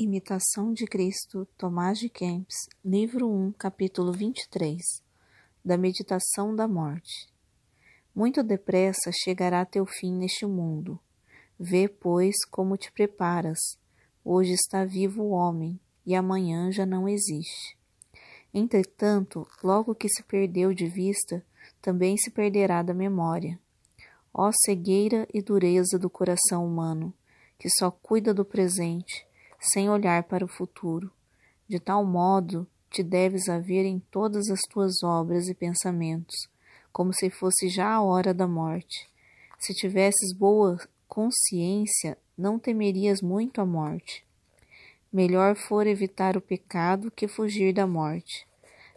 Imitação de Cristo, Tomás de Kempis, livro 1, capítulo 23, da meditação da morte. Muito depressa chegará teu fim neste mundo. Vê, pois, como te preparas. Hoje está vivo o homem, e amanhã já não existe. Entretanto, logo que se perdeu de vista, também se perderá da memória. Ó cegueira e dureza do coração humano, que só cuida do presente, sem olhar para o futuro. De tal modo te deves haver em todas as tuas obras e pensamentos, como se fosse já a hora da morte. Se tivesses boa consciência, não temerias muito a morte. Melhor for evitar o pecado que fugir da morte.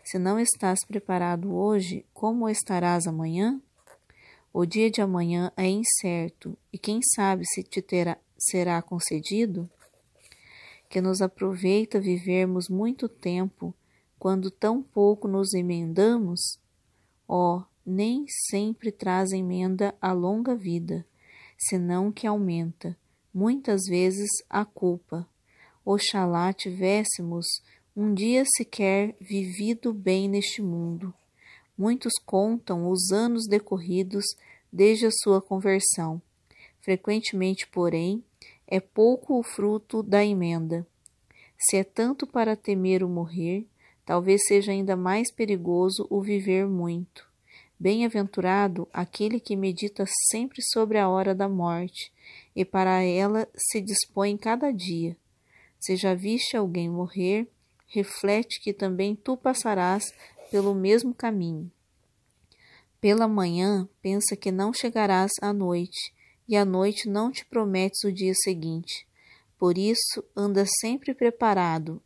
Se não estás preparado hoje, como estarás amanhã? O dia de amanhã é incerto, e quem sabe se te terá, será concedido? que nos aproveita vivermos muito tempo quando tão pouco nos emendamos? Ó, oh, nem sempre traz emenda a longa vida, senão que aumenta, muitas vezes, a culpa. Oxalá tivéssemos um dia sequer vivido bem neste mundo. Muitos contam os anos decorridos desde a sua conversão. Frequentemente, porém, é pouco o fruto da emenda. Se é tanto para temer o morrer, talvez seja ainda mais perigoso o viver muito. Bem-aventurado aquele que medita sempre sobre a hora da morte e para ela se dispõe cada dia. Se já viste alguém morrer, reflete que também tu passarás pelo mesmo caminho. Pela manhã, pensa que não chegarás à noite, e a noite não te prometes o dia seguinte. Por isso, anda sempre preparado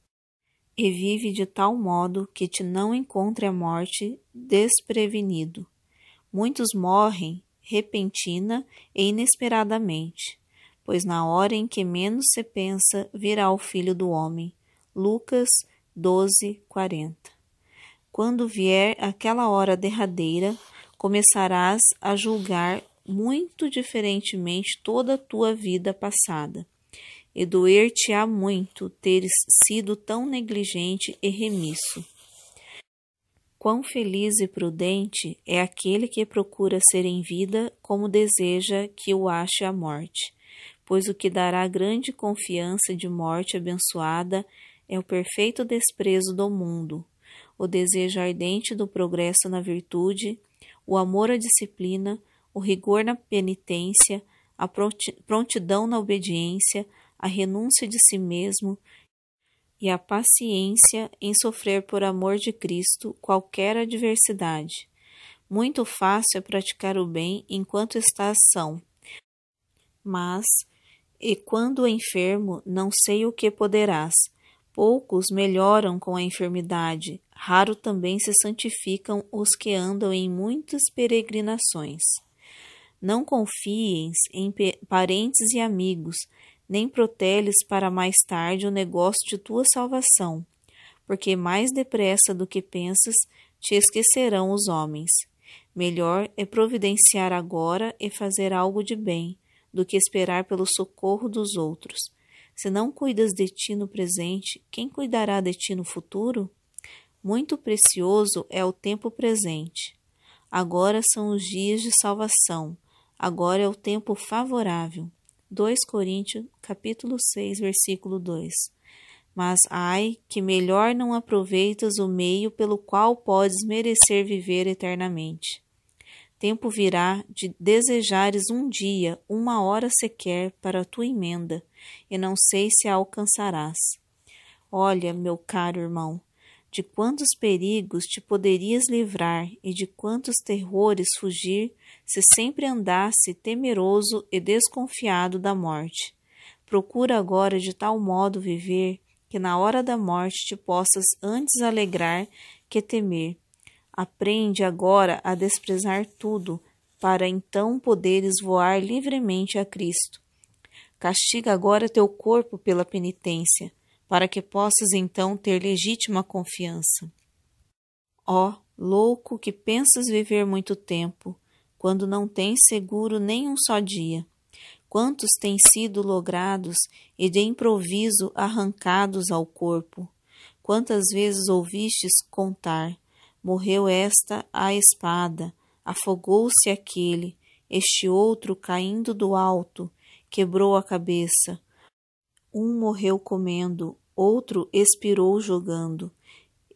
e vive de tal modo que te não encontre a morte desprevenido. Muitos morrem repentina e inesperadamente, pois na hora em que menos se pensa virá o Filho do Homem. Lucas 12, 40. Quando vier aquela hora derradeira, começarás a julgar muito diferentemente toda a tua vida passada. E doer-te-á muito teres sido tão negligente e remisso. Quão feliz e prudente é aquele que procura ser em vida como deseja que o ache a morte, pois o que dará grande confiança de morte abençoada é o perfeito desprezo do mundo, o desejo ardente do progresso na virtude, o amor à disciplina, o rigor na penitência, a prontidão na obediência, a renúncia de si mesmo e a paciência em sofrer por amor de Cristo qualquer adversidade. Muito fácil é praticar o bem enquanto está ação. Mas, e quando é enfermo, não sei o que poderás. Poucos melhoram com a enfermidade, raro também se santificam os que andam em muitas peregrinações. Não confiem em parentes e amigos, nem proteles para mais tarde o negócio de tua salvação, porque mais depressa do que pensas te esquecerão os homens. Melhor é providenciar agora e fazer algo de bem, do que esperar pelo socorro dos outros. Se não cuidas de ti no presente, quem cuidará de ti no futuro? Muito precioso é o tempo presente. Agora são os dias de salvação Agora é o tempo favorável. 2 Coríntios, capítulo 6, versículo 2. Mas ai, que melhor não aproveitas o meio pelo qual podes merecer viver eternamente. Tempo virá de desejares um dia, uma hora sequer, para a tua emenda, e não sei se a alcançarás. Olha, meu caro irmão, de quantos perigos te poderias livrar e de quantos terrores fugir se sempre andasse temeroso e desconfiado da morte. Procura agora de tal modo viver que na hora da morte te possas antes alegrar que temer. Aprende agora a desprezar tudo, para então poderes voar livremente a Cristo. Castiga agora teu corpo pela penitência para que possas então ter legítima confiança. Ó, oh, louco que pensas viver muito tempo, quando não tens seguro nem um só dia. Quantos têm sido logrados e de improviso arrancados ao corpo? Quantas vezes ouvistes contar? Morreu esta a espada, afogou-se aquele, este outro caindo do alto, quebrou a cabeça, um morreu comendo, outro expirou jogando.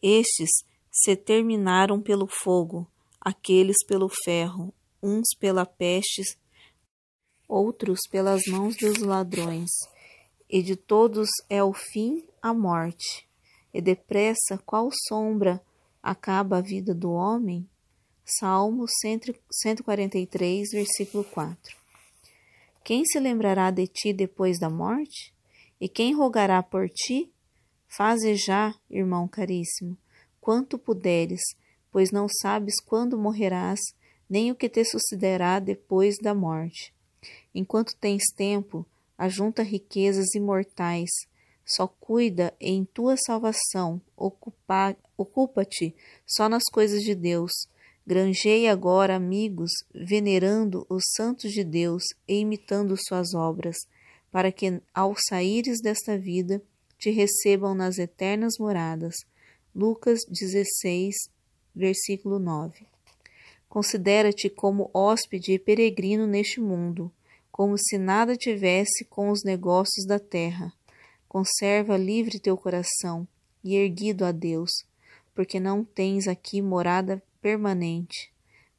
Estes se terminaram pelo fogo, aqueles pelo ferro, uns pela peste, outros pelas mãos dos ladrões. E de todos é o fim a morte. E depressa, qual sombra acaba a vida do homem? Salmo 143, versículo 4. Quem se lembrará de ti depois da morte? E quem rogará por ti? Faze já, irmão caríssimo, quanto puderes, pois não sabes quando morrerás, nem o que te sucederá depois da morte. Enquanto tens tempo, ajunta riquezas imortais, só cuida em tua salvação, ocupa-te só nas coisas de Deus. Grangeia agora amigos, venerando os santos de Deus e imitando suas obras para que, ao saíres desta vida, te recebam nas eternas moradas. Lucas 16, versículo 9. Considera-te como hóspede e peregrino neste mundo, como se nada tivesse com os negócios da terra. Conserva livre teu coração e erguido a Deus, porque não tens aqui morada permanente.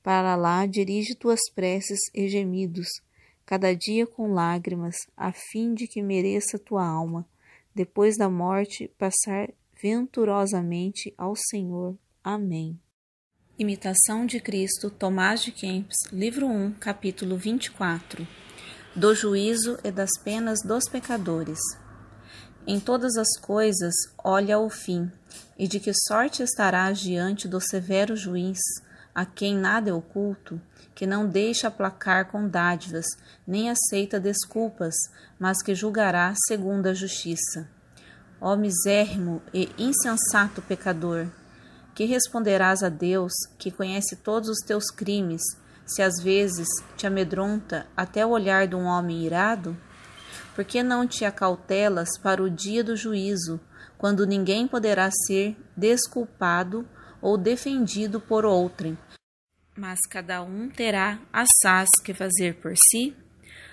Para lá dirige tuas preces e gemidos cada dia com lágrimas, a fim de que mereça tua alma, depois da morte, passar venturosamente ao Senhor. Amém. Imitação de Cristo, Tomás de Kempis, livro 1, capítulo 24. Do juízo e das penas dos pecadores. Em todas as coisas, olha o fim, e de que sorte estarás diante do severo juiz, a quem nada é oculto? que não deixa aplacar com dádivas, nem aceita desculpas, mas que julgará segundo a justiça. Ó misérrimo e insensato pecador, que responderás a Deus, que conhece todos os teus crimes, se às vezes te amedronta até o olhar de um homem irado? Por que não te acautelas para o dia do juízo, quando ninguém poderá ser desculpado ou defendido por outrem? Mas cada um terá assaz que fazer por si.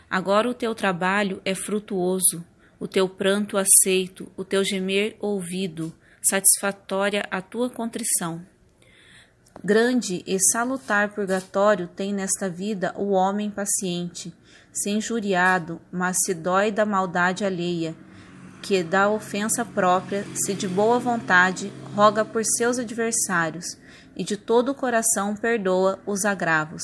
Agora o teu trabalho é frutuoso, o teu pranto aceito, o teu gemer ouvido, satisfatória a tua contrição. Grande e salutar purgatório tem nesta vida o homem paciente, sem injuriado, mas se dói da maldade alheia, que da ofensa própria, se de boa vontade roga por seus adversários, e de todo o coração perdoa os agravos.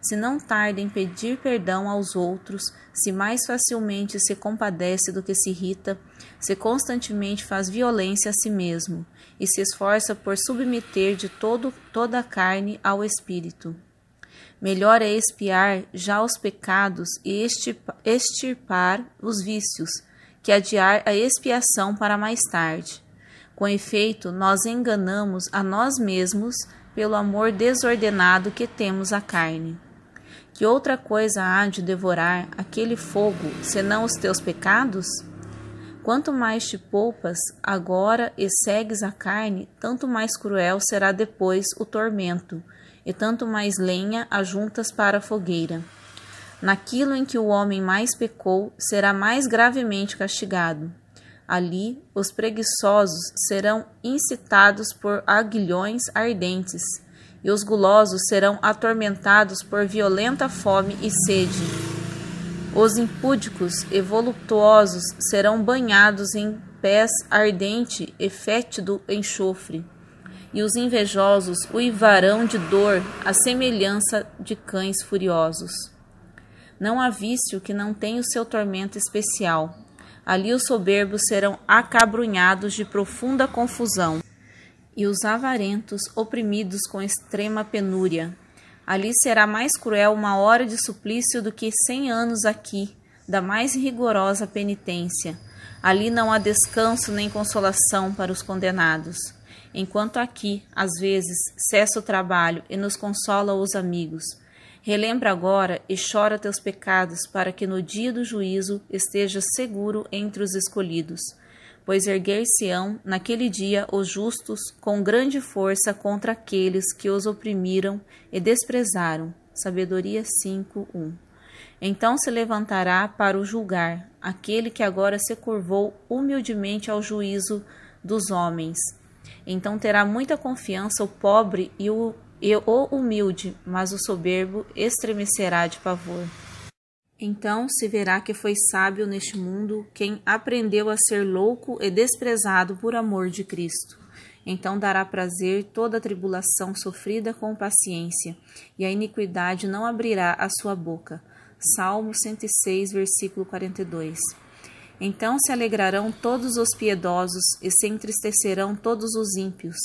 Se não tarda em pedir perdão aos outros, se mais facilmente se compadece do que se irrita, se constantemente faz violência a si mesmo e se esforça por submeter de todo toda a carne ao espírito. Melhor é expiar já os pecados e extirpar os vícios, que adiar a expiação para mais tarde. Com efeito, nós enganamos a nós mesmos pelo amor desordenado que temos à carne. Que outra coisa há de devorar aquele fogo senão os teus pecados? Quanto mais te poupas agora e segues a carne, tanto mais cruel será depois o tormento, e tanto mais lenha ajuntas para a fogueira. Naquilo em que o homem mais pecou, será mais gravemente castigado. Ali, os preguiçosos serão incitados por aguilhões ardentes, e os gulosos serão atormentados por violenta fome e sede. Os impúdicos e voluptuosos serão banhados em pés ardente e fétido enxofre, e os invejosos uivarão de dor, à semelhança de cães furiosos. Não há vício que não tenha o seu tormento especial Ali os soberbos serão acabrunhados de profunda confusão, e os avarentos oprimidos com extrema penúria. Ali será mais cruel uma hora de suplício do que cem anos aqui, da mais rigorosa penitência. Ali não há descanso nem consolação para os condenados. Enquanto aqui, às vezes, cessa o trabalho e nos consola os amigos, Relembra agora e chora teus pecados, para que no dia do juízo estejas seguro entre os escolhidos. Pois erguer-se-ão naquele dia os justos com grande força contra aqueles que os oprimiram e desprezaram. Sabedoria 1. Então se levantará para o julgar aquele que agora se curvou humildemente ao juízo dos homens. Então terá muita confiança o pobre e o e o humilde, mas o soberbo estremecerá de pavor. Então se verá que foi sábio neste mundo quem aprendeu a ser louco e desprezado por amor de Cristo. Então dará prazer toda a tribulação sofrida com paciência, e a iniquidade não abrirá a sua boca. Salmo 106, versículo 42. Então se alegrarão todos os piedosos e se entristecerão todos os ímpios.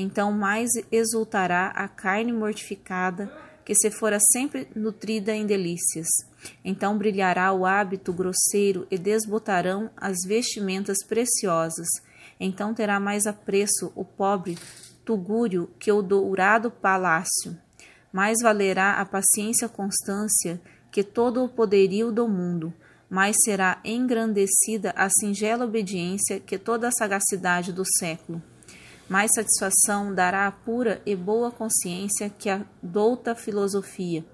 Então mais exultará a carne mortificada, que se fora sempre nutrida em delícias. Então brilhará o hábito grosseiro e desbotarão as vestimentas preciosas. Então terá mais apreço o pobre tugúrio que o dourado palácio. Mais valerá a paciência constância que todo o poderio do mundo, mais será engrandecida a singela obediência que toda a sagacidade do século mais satisfação dará a pura e boa consciência que a douta filosofia,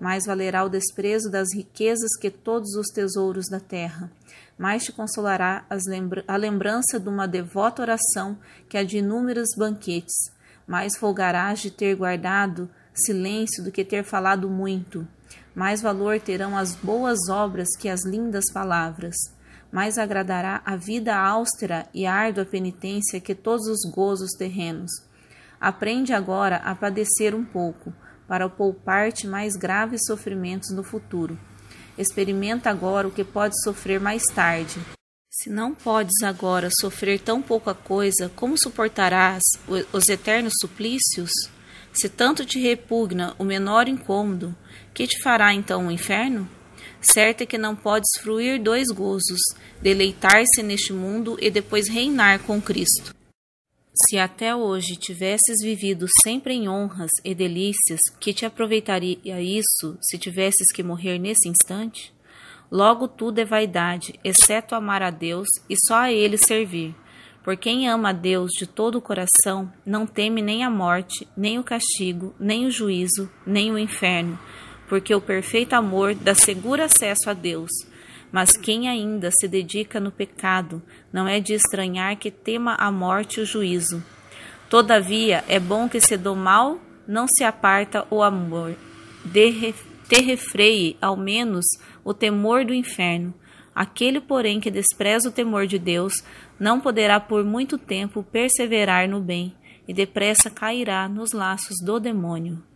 mais valerá o desprezo das riquezas que todos os tesouros da terra, mais te consolará lembra a lembrança de uma devota oração que a de inúmeros banquetes, mais folgarás de ter guardado silêncio do que ter falado muito, mais valor terão as boas obras que as lindas palavras mais agradará a vida austera e árdua penitência que todos os gozos terrenos. Aprende agora a padecer um pouco, para poupar-te mais graves sofrimentos no futuro. Experimenta agora o que podes sofrer mais tarde. Se não podes agora sofrer tão pouca coisa, como suportarás os eternos suplícios? Se tanto te repugna o menor incômodo, que te fará então o inferno? Certo é que não podes fruir dois gozos, deleitar-se neste mundo e depois reinar com Cristo. Se até hoje tivesses vivido sempre em honras e delícias, que te aproveitaria isso se tivesses que morrer nesse instante? Logo tudo é vaidade, exceto amar a Deus e só a Ele servir. Por quem ama a Deus de todo o coração, não teme nem a morte, nem o castigo, nem o juízo, nem o inferno porque o perfeito amor dá seguro acesso a Deus. Mas quem ainda se dedica no pecado, não é de estranhar que tema a morte e o juízo. Todavia, é bom que se do mal não se aparta o amor, de te refreie, ao menos, o temor do inferno. Aquele, porém, que despreza o temor de Deus, não poderá por muito tempo perseverar no bem, e depressa cairá nos laços do demônio.